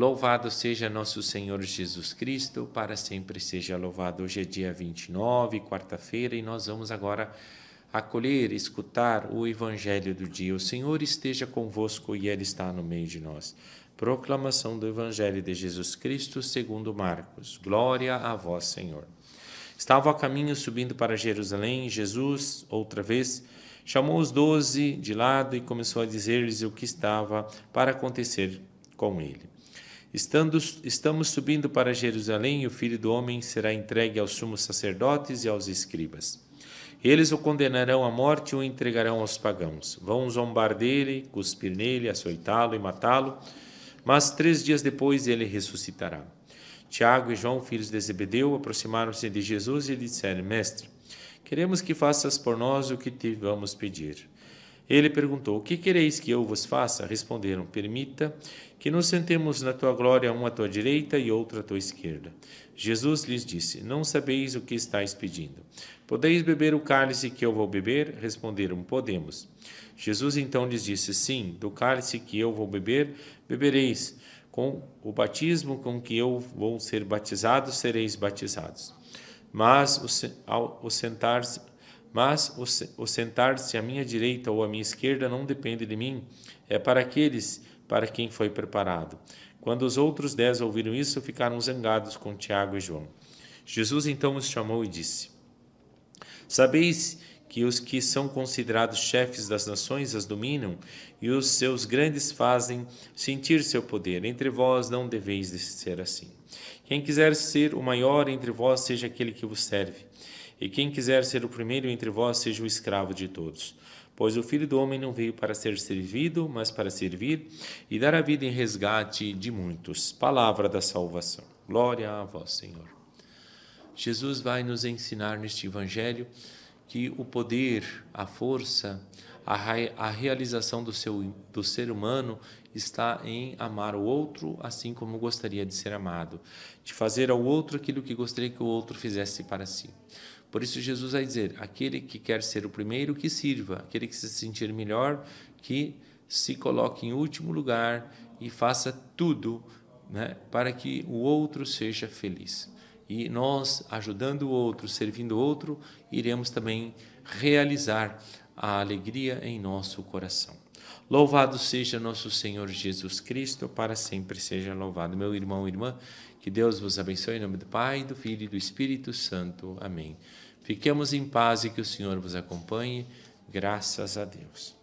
Louvado seja nosso Senhor Jesus Cristo, para sempre seja louvado. Hoje é dia 29, quarta-feira, e nós vamos agora acolher, escutar o Evangelho do dia. O Senhor esteja convosco e Ele está no meio de nós. Proclamação do Evangelho de Jesus Cristo segundo Marcos. Glória a vós, Senhor. Estava a caminho subindo para Jerusalém, Jesus, outra vez, chamou os doze de lado e começou a dizer-lhes o que estava para acontecer com ele. Estando, estamos subindo para Jerusalém e o filho do homem será entregue aos sumos sacerdotes e aos escribas. Eles o condenarão à morte e o entregarão aos pagãos. Vão zombar dele, cuspir nele, açoitá-lo e matá-lo, mas três dias depois ele ressuscitará. Tiago e João, filhos de Zebedeu, aproximaram-se de Jesus e lhe disseram: Mestre, queremos que faças por nós o que te vamos pedir. Ele perguntou: O que quereis que eu vos faça? Responderam: Permita que nos sentemos na tua glória, uma à tua direita e outra à tua esquerda. Jesus lhes disse: Não sabeis o que estáis pedindo. Podeis beber o cálice que eu vou beber? Responderam: Podemos. Jesus então lhes disse: Sim, do cálice que eu vou beber, bebereis. Com o batismo com que eu vou ser batizado, sereis batizados. Mas ao sentar-se mas o, o sentar-se à minha direita ou à minha esquerda não depende de mim, é para aqueles para quem foi preparado. Quando os outros dez ouviram isso, ficaram zangados com Tiago e João. Jesus então os chamou e disse: Sabeis que os que são considerados chefes das nações as dominam, e os seus grandes fazem sentir seu poder. Entre vós não deveis ser assim. Quem quiser ser o maior entre vós, seja aquele que vos serve. E quem quiser ser o primeiro entre vós, seja o escravo de todos. Pois o filho do homem não veio para ser servido, mas para servir e dar a vida em resgate de muitos. Palavra da salvação. Glória a vós, Senhor. Jesus vai nos ensinar neste evangelho que o poder, a força, a, a realização do, seu, do ser humano está em amar o outro assim como gostaria de ser amado, de fazer ao outro aquilo que gostaria que o outro fizesse para si. Por isso, Jesus vai dizer: aquele que quer ser o primeiro, que sirva, aquele que se sentir melhor, que se coloque em último lugar e faça tudo né, para que o outro seja feliz. E nós, ajudando o outro, servindo o outro, iremos também realizar a alegria em nosso coração. Louvado seja nosso Senhor Jesus Cristo, para sempre seja louvado. Meu irmão e irmã, que Deus vos abençoe em nome do Pai, do Filho e do Espírito Santo. Amém. Fiquemos em paz e que o Senhor vos acompanhe. Graças a Deus.